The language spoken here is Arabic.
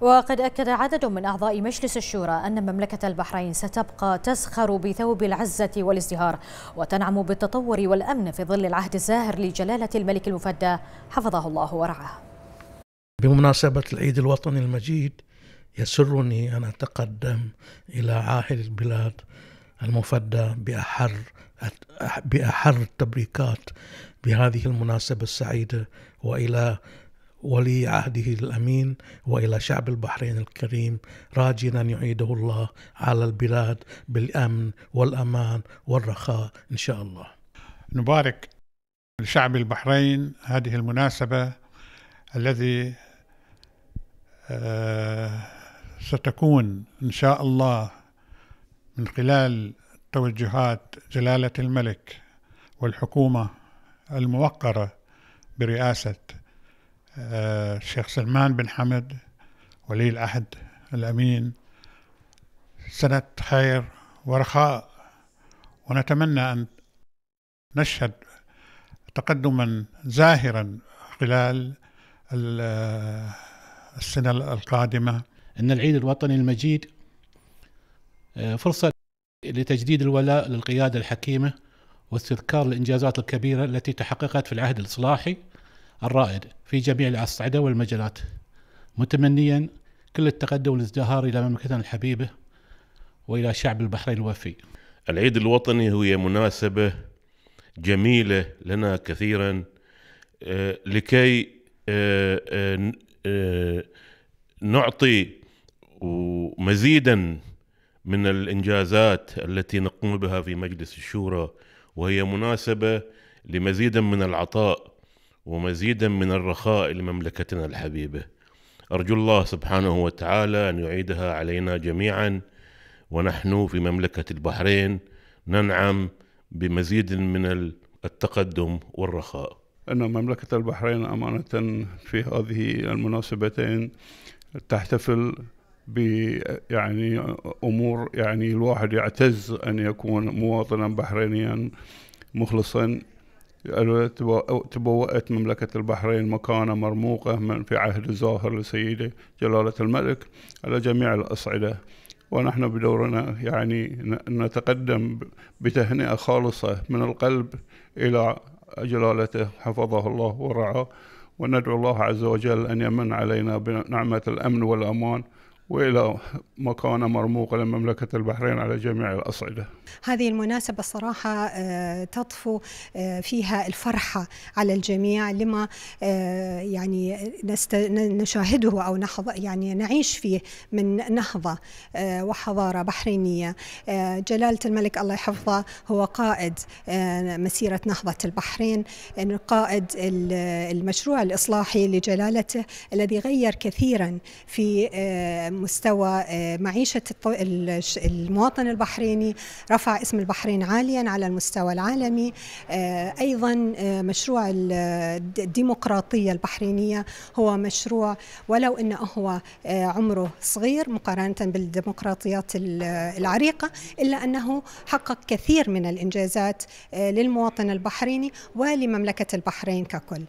وقد أكد عدد من أعضاء مجلس الشورى أن مملكة البحرين ستبقى تزخر بثوب العزة والازدهار وتنعم بالتطور والأمن في ظل العهد الزاهر لجلالة الملك المفدى حفظه الله ورعاه بمناسبة العيد الوطني المجيد يسرني أن أتقدم إلى عاهل البلاد المفدى بأحر بأحر التبريكات بهذه المناسبة السعيدة وإلى ولي عهده الامين والى شعب البحرين الكريم أن يعيده الله على البلاد بالامن والامان والرخاء ان شاء الله. نبارك لشعب البحرين هذه المناسبه الذي آه، ستكون ان شاء الله من خلال توجهات جلاله الملك والحكومه الموقره برئاسه الشيخ سلمان بن حمد ولي العهد الأمين سنة خير ورخاء ونتمنى أن نشهد تقدما زاهرا خلال السنة القادمة أن العيد الوطني المجيد آه، فرصة لتجديد الولاء للقيادة الحكيمة واستذكار الإنجازات الكبيرة التي تحققت في العهد الإصلاحي الرائد في جميع الأصعدة والمجالات متمنيا كل التقدم والازدهار إلى مملكتنا الحبيبة وإلى شعب البحرين الوفي العيد الوطني هو مناسبة جميلة لنا كثيرا آه، لكي آه، آه، نعطي مزيدا من الانجازات التي نقوم بها في مجلس الشورى وهي مناسبه لمزيدا من العطاء ومزيدا من الرخاء لمملكتنا الحبيبة أرجو الله سبحانه وتعالى أن يعيدها علينا جميعا ونحن في مملكة البحرين ننعم بمزيد من التقدم والرخاء أن مملكة البحرين أمانة في هذه المناسبتين تحتفل ب يعني امور يعني الواحد يعتز ان يكون مواطنا بحرينيا مخلصا قالوا تبوأت مملكة البحرين مكانة مرموقة من في عهد الظاهر لسيده جلالة الملك على جميع الأصعدة ونحن بدورنا يعني نتقدم بتهنئة خالصة من القلب إلى جلالته حفظه الله ورعاه وندعو الله عز وجل أن يمن علينا بنعمة الأمن والأمان والى مكانة مرموقة لمملكه البحرين على جميع الاصعده. هذه المناسبه الصراحه آه، تطفو آه، فيها الفرحه على الجميع لما آه، يعني نشاهده او نحظ يعني نعيش فيه من نهضه وحضاره بحرينيه. جلاله الملك الله يحفظه هو قائد مسيره نهضه البحرين، قائد المشروع الاصلاحي لجلالته الذي غير كثيرا في مستوى آه، معيشة المواطن البحريني رفع اسم البحرين عاليا على المستوى العالمي آه، أيضا آه، مشروع الديمقراطية البحرينية هو مشروع ولو أنه هو عمره صغير مقارنة بالديمقراطيات العريقة إلا أنه حقق كثير من الإنجازات للمواطن البحريني ولمملكة البحرين ككل